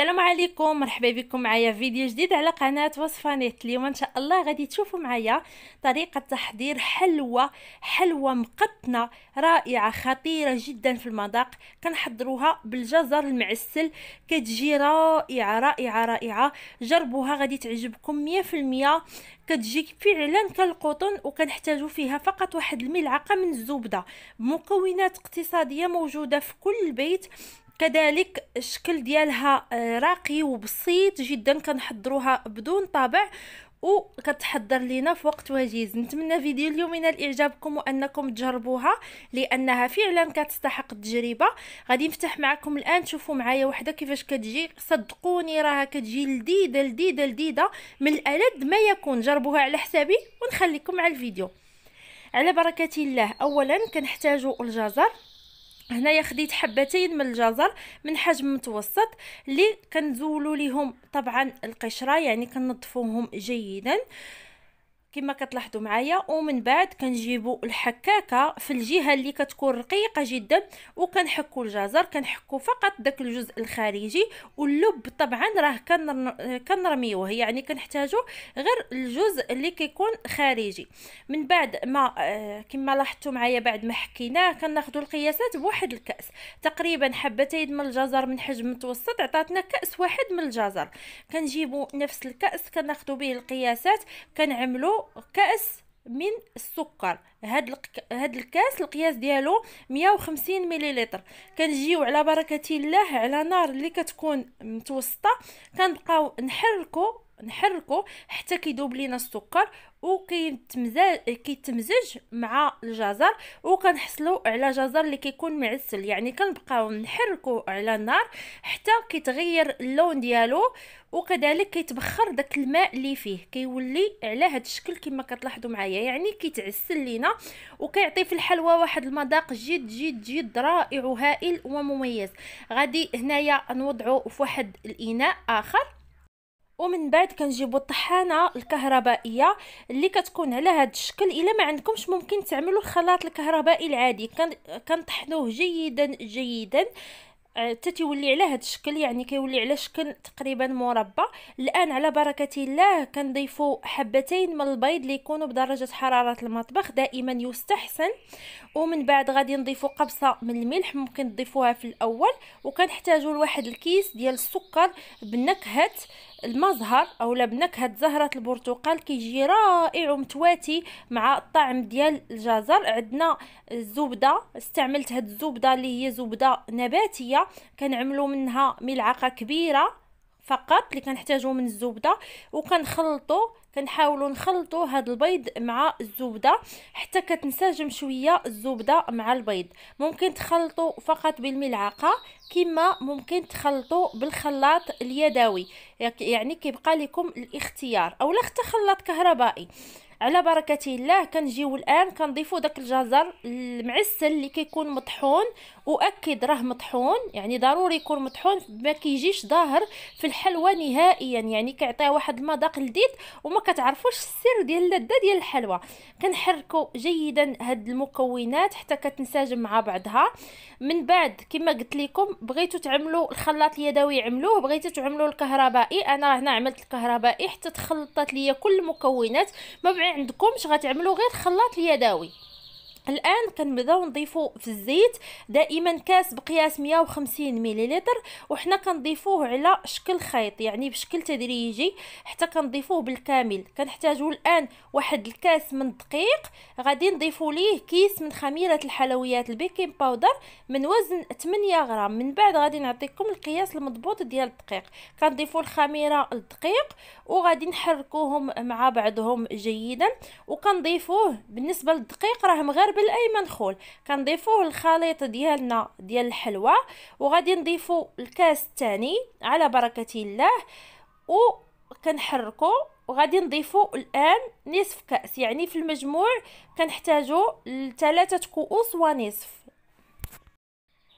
السلام عليكم مرحبا بكم معايا فيديو جديد على قناه وصفه نت اليوم ان شاء الله غادي تشوفوا معايا طريقه تحضير حلوى حلوى مقطنه رائعه خطيره جدا في المذاق كنحضروها بالجزر المعسل كتجي رائعه رائعه رائعه جربوها غادي تعجبكم 100% كتجي فعلا كالقطن وكنحتاجو فيها فقط واحد الملعقه من الزبده مكونات اقتصاديه موجوده في كل بيت كذلك الشكل ديالها آه، راقي وبسيط جدا كنحضروها بدون طابع وكتحضر لينا في وقت وجيز نتمنى فيديو اليوم ينال اعجابكم وانكم تجربوها لانها فعلا كتستحق التجربه غادي نفتح معكم الان تشوفوا معايا وحده كيفاش كتجي صدقوني راها كتجي لذيذه لذيذه لذيذه من الالد ما يكون جربوها على حسابي ونخليكم مع الفيديو على بركه الله اولا كنحتاجوا الجزر هنايا خديت حبتين من الجزر من حجم متوسط اللي كنزولو ليهم طبعا القشره يعني كنظفوهم جيدا آه كما كتلاحظوا معايا ومن بعد كنجيبوا الحكاكه في الجهه اللي كتكون رقيقه جدا وكنحكوا الجزر كنحكوا فقط داك الجزء الخارجي واللب طبعا راه كنرميوه يعني كنحتاجو غير الجزء اللي كيكون خارجي من بعد ما آه، كما لاحظتوا معايا بعد ما حكيناه كناخذوا القياسات بواحد الكاس تقريبا حبتين من الجزر من حجم متوسط عطاتنا كاس واحد من الجزر كنجيبوا نفس الكاس كناخذوا به القياسات كنعملوا كأس من السكر هاد هاد الكاس القياس ديالو 150 مليلتر كنجيو على بركه الله على نار اللي كتكون متوسطه كنبقاو نحركو نحركو حتى كيذوب لينا السكر وكيتمزج مع الجزر وكنحصلوا على جزر اللي كيكون معسل يعني كنبقاو نحركو على النار حتى كيتغير اللون ديالو وكذلك كيتبخر داك الماء اللي فيه كيولي على هذا الشكل كما كتلاحظوا معايا يعني كيتعسل لينا وكيعطي في الحلوى واحد المذاق جد جد جد رائع وهائل ومميز غادي هنايا نوضعو في واحد الاناء اخر ومن بعد كنجيبوا الطحانه الكهربائيه اللي كتكون على هذا الشكل الا ما عندكمش ممكن تعملوا الخلاط الكهربائي العادي كنطحنوه جيدا جيدا آه، حتى تيولي على هذا الشكل يعني كيولي على شكل تقريبا مربع الان على بركه الله كنضيفوا حبتين من البيض اللي يكونوا بدرجه حراره المطبخ دائما يستحسن ومن بعد غادي نضيفوا قبصه من الملح ممكن تضيفوها في الاول وكنحتاجوا لواحد الكيس ديال السكر بنكهه المظهر اولا بنكهه زهره البرتقال كيجي رائع ومتواتي مع الطعم ديال الجزر عندنا الزبده استعملت هاد الزبده اللي هي زبده نباتيه كنعملوا منها ملعقه كبيره فقط اللي كنحتاجو من الزبده وكنخلطو كنحاولوا نخلطوا هذا البيض مع الزبده حتى كتنسجم شويه الزبده مع البيض ممكن تخلطوا فقط بالملعقه كما ممكن تخلطوا بالخلاط اليدوي يعني كيبقى لكم الاختيار اولا حتى خلاط كهربائي على بركه الله كنجيو الان كنضيفوا داك الجزر المعسل اللي كيكون مطحون واكد راه مطحون يعني ضروري يكون مطحون ما كيجيش ظاهر في الحلوى نهائيا يعني كيعطيها واحد المذاق لذيذ وما كتعرفوش السر ديال اللذه ديال الحلوى كنحركوا جيدا هاد المكونات حتى كتنسجم مع بعضها من بعد كما قلت لكم بغيتو تعملوا الخلاط اليدوي عملوه بغيتو تعملوا الكهربائي انا هنا عملت الكهربائي حتى تخلطات ليا كل المكونات ما بقى عندكمش غتعملوا غير خلاط اليدوي الان كنبداو نضيفو في الزيت دائما كاس بقياس 150 مليلتر وحنا كنضيفوه على شكل خيط يعني بشكل تدريجي حتى كنضيفوه بالكامل كنحتاجو الان واحد الكاس من الدقيق غادي نضيفو ليه كيس من خميره الحلويات البيكنج باودر من وزن 8 غرام من بعد غادي نعطيكم القياس المضبوط ديال الدقيق كنضيفو الخميره الدقيق وغادي نحركوهم مع بعضهم جيدا وكنضيفوه بالنسبه للدقيق راه مغرب بالايمن خول كنضيفوه الخليط ديالنا ديال الحلوى وغادي نضيفو الكاس الثاني على بركه الله و كنحركو وغادي نضيفو الان نصف كاس يعني في المجموع كنحتاجو لثلاثه كؤوس ونصف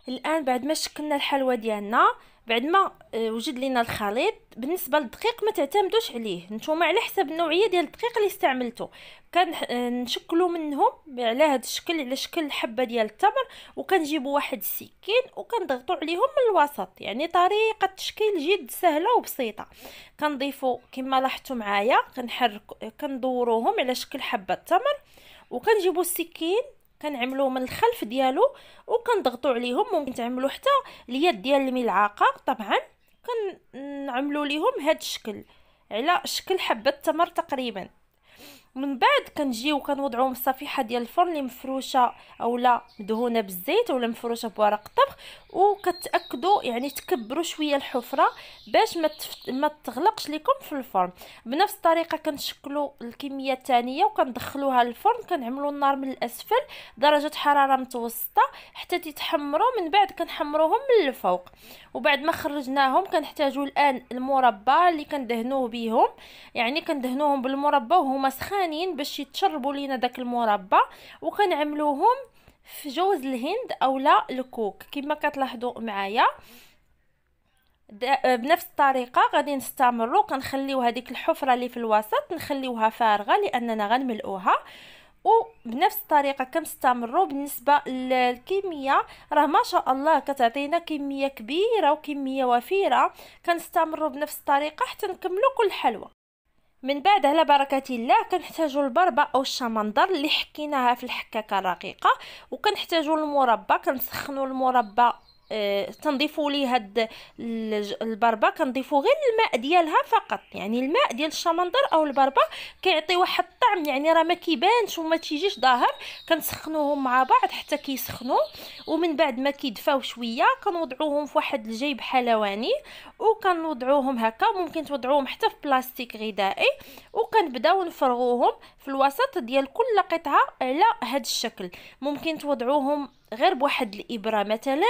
الان بعد ما شكلنا الحلوى ديالنا بعد ما آه، وجد لينا الخليط بالنسبه للدقيق ما تعتمدوش عليه نتوما على حسب النوعيه ديال الدقيق اللي استعملتو كنشكلو آه، منهم على هذا الشكل على شكل حبه ديال التمر وكنجيبو واحد السكين وكنضغطو عليهم من الوسط يعني طريقه تشكيل جد سهله وبسيطه كنضيفو كما لاحظتوا معايا كنحرك كندوروهم على شكل حبه التمر وكنجيبو السكين كنعملوه من الخلف ديالو وكنضغطوا عليهم ممكن تعملوا حتى اليد ديال الملعقه طبعا كنعملوا ليهم هاد الشكل على شكل حبه تمر تقريبا من بعد كنجيو كنوضعوهم في الصفيحه ديال الفرن اللي مفروشه اولا مدهونه بالزيت اولا مفروشه بورق الطبخ وكتاكدوا يعني تكبروا شويه الحفره باش ما ما تغلقش لكم في الفرن بنفس الطريقه كنشكلوا الكميه الثانيه وكندخلوها للفرن كنعملوا النار من الاسفل درجه حراره متوسطه حتى تتحمروا من بعد كنحمروهم من الفوق وبعد ما خرجناهم كنحتاجوا الان المربى اللي كندهنوه بهم يعني كندهنوهم بالمربى وهما سخان ثانيين باش يتشربوا لينا داك المربى وكنعملوهم في جوز الهند اولا الكوك كما كتلاحظوا معايا بنفس الطريقه غادي نستمروا كنخليو هذيك الحفره اللي في الوسط نخليوها فارغه لاننا غنملؤوها وبنفس الطريقه كنستمروا بالنسبه للكميه راه ما شاء الله كتعطينا كميه كبيره وكميه وفيره كنستمروا بنفس الطريقه حتى نكملوا كل حلوه من بعد على بركه الله كنحتاجوا البربه او الشمندر اللي حكيناها في الحكاكه الرقيقه وكنحتاجوا المربى كنسخنوا المربى آه، تنضيفوا لي هاد البربه كنضيفوا غير الماء ديالها فقط يعني الماء ديال الشمندر او البربه كيعطي واحد الطعم يعني راه ما كيبانش وما تيجيش ظاهر كنسخنوهم مع بعض حتى كيسخنوا ومن بعد ما كيدفاو شويه كنوضعوهم في واحد الجيب حلواني وكنوضعوهم هكا ممكن توضعوهم حتى في بلاستيك غذائي وكنبداو نفرغوهم في الوسط ديال كل قطعه على هذا الشكل ممكن توضعوهم غير بواحد الابره مثلا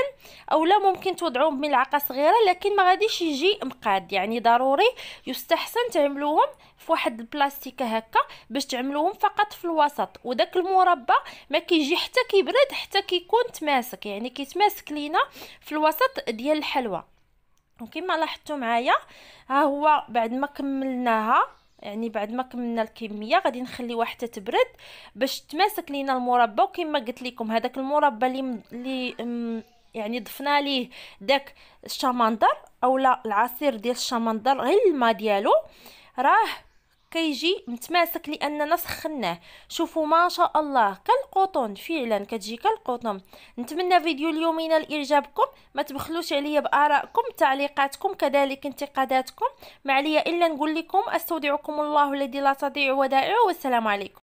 اولا ممكن توضعوهم بملعقه صغيره لكن ما غاديش يجي مقاد يعني ضروري يستحسن تعملوهم في واحد البلاستيكه هكا باش تعملوهم فقط في الوسط وداك المربى ما كيجي حتى كيبرد حتى كيكون تماسك يعني كيتماسك لينا في الوسط ديال الحلوى وكما لاحظتوا معايا ها هو بعد ما كملناها يعني بعد ما كملنا الكميه غادي نخليوها حتى تبرد باش تماسك لينا المربى وكما قلت لكم هذاك المربى اللي اللي يعني ضفنا ليه داك الشمندر اولا العصير ديال الشمندر غير الماء ديالو راه كيجي متماسك لاننا سخناه شوفوا ما شاء الله كالقطن فعلا كتجي كالقطن نتمنى فيديو اليوم ينال اعجابكم ما تبخلوش عليا بارائكم تعليقاتكم كذلك انتقاداتكم ما عليا الا نقول لكم استودعكم الله الذي لا تضيع ودائعه والسلام عليكم